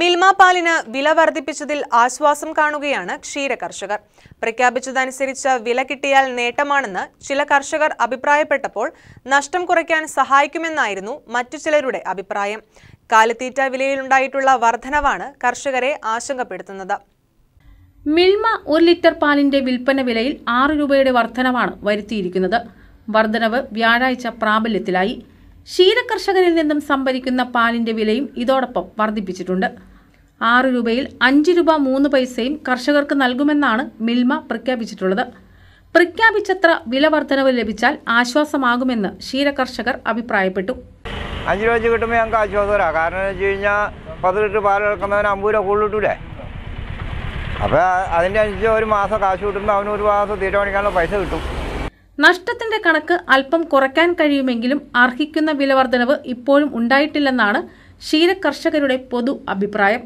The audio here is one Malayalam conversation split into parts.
മിൽമ പാലിന് വില വർദ്ധിപ്പിച്ചതിൽ ആശ്വാസം കാണുകയാണ് ക്ഷീര കർഷകർ പ്രഖ്യാപിച്ചതനുസരിച്ച് വില കിട്ടിയാൽ നേട്ടമാണെന്ന് ചില കർഷകർ അഭിപ്രായപ്പെട്ടപ്പോൾ നഷ്ടം കുറയ്ക്കാൻ സഹായിക്കുമെന്നായിരുന്നു മറ്റു ചിലരുടെ അഭിപ്രായം കാലിത്തീറ്റ വിലയിലുണ്ടായിട്ടുള്ള വർധനവാണ് കർഷകരെ ആശങ്കപ്പെടുത്തുന്നത് മിൽമ ഒരു ലിറ്റർ പാലിന്റെ വിൽപ്പന വിലയിൽ ആറ് രൂപയുടെ വർധനവാണ് വരുത്തിയിരിക്കുന്നത് വർധനവ് വ്യാഴാഴ്ച പ്രാബല്യത്തിലായി ക്ഷീരകർഷകരിൽ നിന്നും സംഭരിക്കുന്ന പാലിന്റെ വിലയും ഇതോടൊപ്പം വർദ്ധിപ്പിച്ചിട്ടുണ്ട് ആറ് രൂപയിൽ അഞ്ച് രൂപ മൂന്ന് പൈസയും കർഷകർക്ക് നൽകുമെന്നാണ് മിൽമ പ്രഖ്യാപിച്ചിട്ടുള്ളത് പ്രഖ്യാപിച്ചത്ര വില വർധനവ് ലഭിച്ചാൽ ആശ്വാസമാകുമെന്ന് ക്ഷീരകർഷകർ അഭിപ്രായപ്പെട്ടു അഞ്ച് രൂപ വെച്ച് കിട്ടുമ്പോൾ ഞങ്ങൾക്ക് ആശ്വാസമല്ല കാരണം എന്ന് വെച്ച് കഴിഞ്ഞാൽ പത്ത് ലിറ്റർ പാൽ ഇറക്കുന്നവന് അമ്പത് രൂപ കൂടുതൽ കിട്ടൂലേ അപ്പോൾ അതിൻ്റെ അനുസരിച്ച് ഒരു മാസം കാശ് കിട്ടുമ്പോൾ അവന് ഒരു മാസം തീറ്റ പൈസ കിട്ടും നഷ്ടത്തിന്റെ കണക്ക് അല്പം കുറയ്ക്കാൻ കഴിയുമെങ്കിലും അർഹിക്കുന്ന വിലവർദ്ധനവ് ഇപ്പോഴും ഉണ്ടായിട്ടില്ലെന്നാണ് കർഷകരുടെ പൊതു അഭിപ്രായം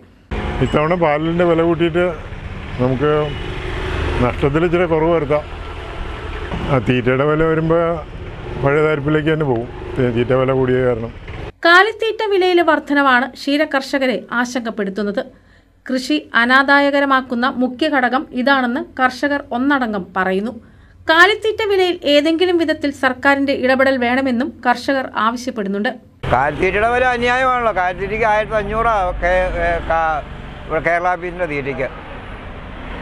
ഇത്തവണ പാലിന്റെ വില കൂട്ടിയിട്ട് നമുക്ക് നഷ്ടത്തിൽ ഇച്ചിരി കുറവ് വരുത്താം തീറ്റയുടെ വില വരുമ്പോൾ പഴയ താരിപ്പിലേക്ക് തന്നെ പോകും തീറ്റ വില കൂടിയ കാരണം കാലിത്തീറ്റ വിലയിലെ വർധനവാണ് കർഷകരെ ആശങ്കപ്പെടുത്തുന്നത് കൃഷി അനാദായകരമാക്കുന്ന മുഖ്യ ഘടകം ഇതാണെന്ന് കർഷകർ ഒന്നടങ്കം പറയുന്നു കാലിത്തീറ്റ വിലയിൽ ഏതെങ്കിലും വിധത്തിൽ സർക്കാരിന്റെ ഇടപെടൽ വേണമെന്നും കർഷകർ ആവശ്യപ്പെടുന്നുണ്ട് കാലിത്തീറ്റയുടെ വില അന്യായമാണല്ലോ കാലിത്തീറ്റയ്ക്ക് ആയിരത്തി അഞ്ഞൂറാണ് കേരള ബീസിൻ്റെ തീറ്റയ്ക്ക്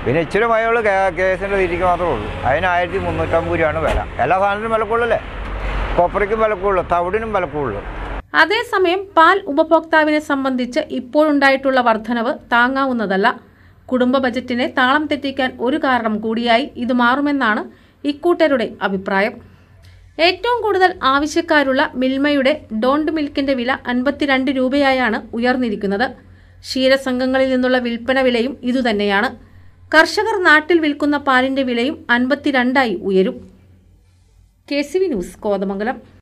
പിന്നെ ഇച്ചിരി വയോള് കേസിൻ്റെ തീറ്റയ്ക്ക് മാത്രമേ ഉള്ളൂ അതിന് ആയിരത്തി മുന്നൂറ്റമ്പത് രൂപയാണ് വില എല്ലാ സാധനത്തിനും വിലക്കുള്ളല്ലേ കൂടുതലല്ലേ വിലക്കുള്ളൂ വില തവിടിനും വിലക്കുള്ളൂ അതേസമയം പാൽ ഉപഭോക്താവിനെ സംബന്ധിച്ച് ഇപ്പോഴുണ്ടായിട്ടുള്ള വർധനവ് താങ്ങാവുന്നതല്ല കുടുംബ ബജറ്റിനെ താളം തെറ്റിക്കാൻ ഒരു കാരണം കൂടിയായി ഇത് മാറുമെന്നാണ് ഇക്കൂട്ടരുടെ അഭിപ്രായം ഏറ്റവും കൂടുതൽ ആവശ്യക്കാരുള്ള മിൽമയുടെ ഡോണ്ട് മിൽക്കിന്റെ വില അൻപത്തിരണ്ട് രൂപയായാണ് ഉയർന്നിരിക്കുന്നത് ക്ഷീരസംഘങ്ങളിൽ നിന്നുള്ള വിൽപ്പന വിലയും ഇതുതന്നെയാണ് കർഷകർ നാട്ടിൽ വിൽക്കുന്ന പാലിന്റെ വിലയും അൻപത്തിരണ്ടായി ഉയരും K C V news Kothamangalam